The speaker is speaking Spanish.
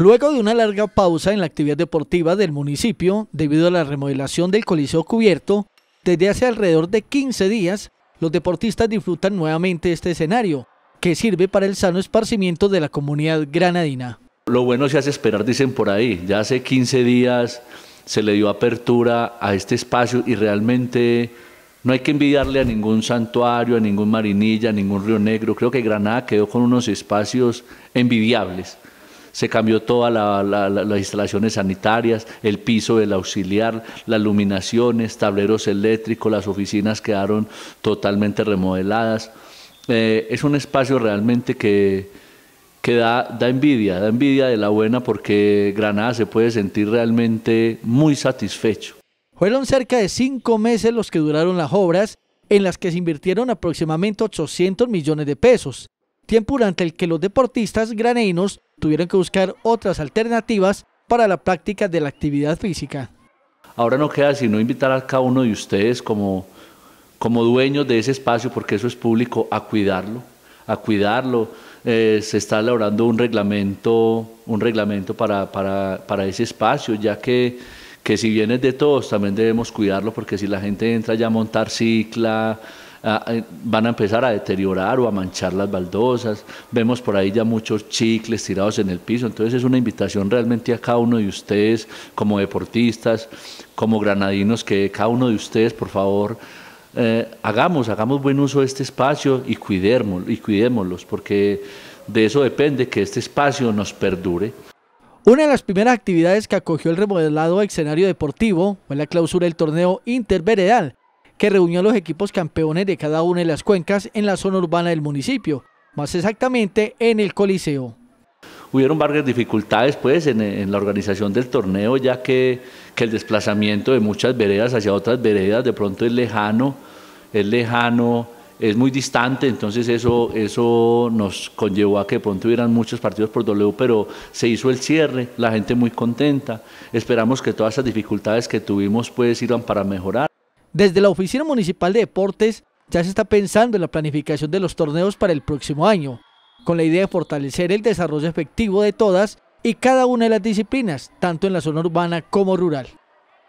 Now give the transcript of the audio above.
Luego de una larga pausa en la actividad deportiva del municipio, debido a la remodelación del Coliseo Cubierto, desde hace alrededor de 15 días, los deportistas disfrutan nuevamente este escenario, que sirve para el sano esparcimiento de la comunidad granadina. Lo bueno se hace esperar, dicen por ahí. Ya hace 15 días se le dio apertura a este espacio y realmente no hay que envidiarle a ningún santuario, a ningún marinilla, a ningún río negro. Creo que Granada quedó con unos espacios envidiables se cambió todas las instalaciones sanitarias, el piso del auxiliar, las iluminaciones, tableros eléctricos, las oficinas quedaron totalmente remodeladas. Eh, es un espacio realmente que, da, da, envidia, da envidia de la buena porque Granada se puede sentir realmente muy satisfecho. Fueron cerca de cinco meses los que duraron las obras, en las que se invirtieron aproximadamente 800 millones de pesos tiempo durante el que los deportistas graneinos tuvieron que buscar otras alternativas para la práctica de la actividad física. Ahora no queda sino invitar a cada uno de ustedes como, como dueños de ese espacio, porque eso es público, a cuidarlo, a cuidarlo. Eh, se está elaborando un reglamento, un reglamento para, ese espacio, ya que, que si bien es de todos, también debemos cuidarlo, porque si la gente entra ya a montar cicla, van a empezar a deteriorar o a manchar las baldosas. Vemos por ahí ya muchos chicles tirados en el piso. Entonces es una invitación realmente a cada uno de ustedes como deportistas, como granadinos, que cada uno de ustedes, por favor, eh, hagamos, hagamos buen uso de este espacio y, cuidémoslo, y cuidémoslos, porque de eso depende que este espacio nos perdure. Una de las primeras actividades que acogió el remodelado escenario deportivo fue la clausura del torneo interveredal, que reunió a los equipos campeones de cada una de las cuencas en la zona urbana del municipio, más exactamente en el Coliseo. Hubieron varias dificultades pues, en, la organización del torneo, ya que, el desplazamiento de muchas veredas hacia otras veredas de pronto es lejano, es lejano, es muy distante, entonces eso, eso nos conllevó a que de pronto hubieran muchos partidos por W, pero se hizo el cierre, la gente muy contenta, esperamos que todas esas dificultades que tuvimos pues sirvan para mejorar. Desde la Oficina Municipal de Deportes ya se está pensando en la planificación de los torneos para el próximo año, con la idea de fortalecer el desarrollo efectivo de todas y cada una de las disciplinas, tanto en la zona urbana como rural.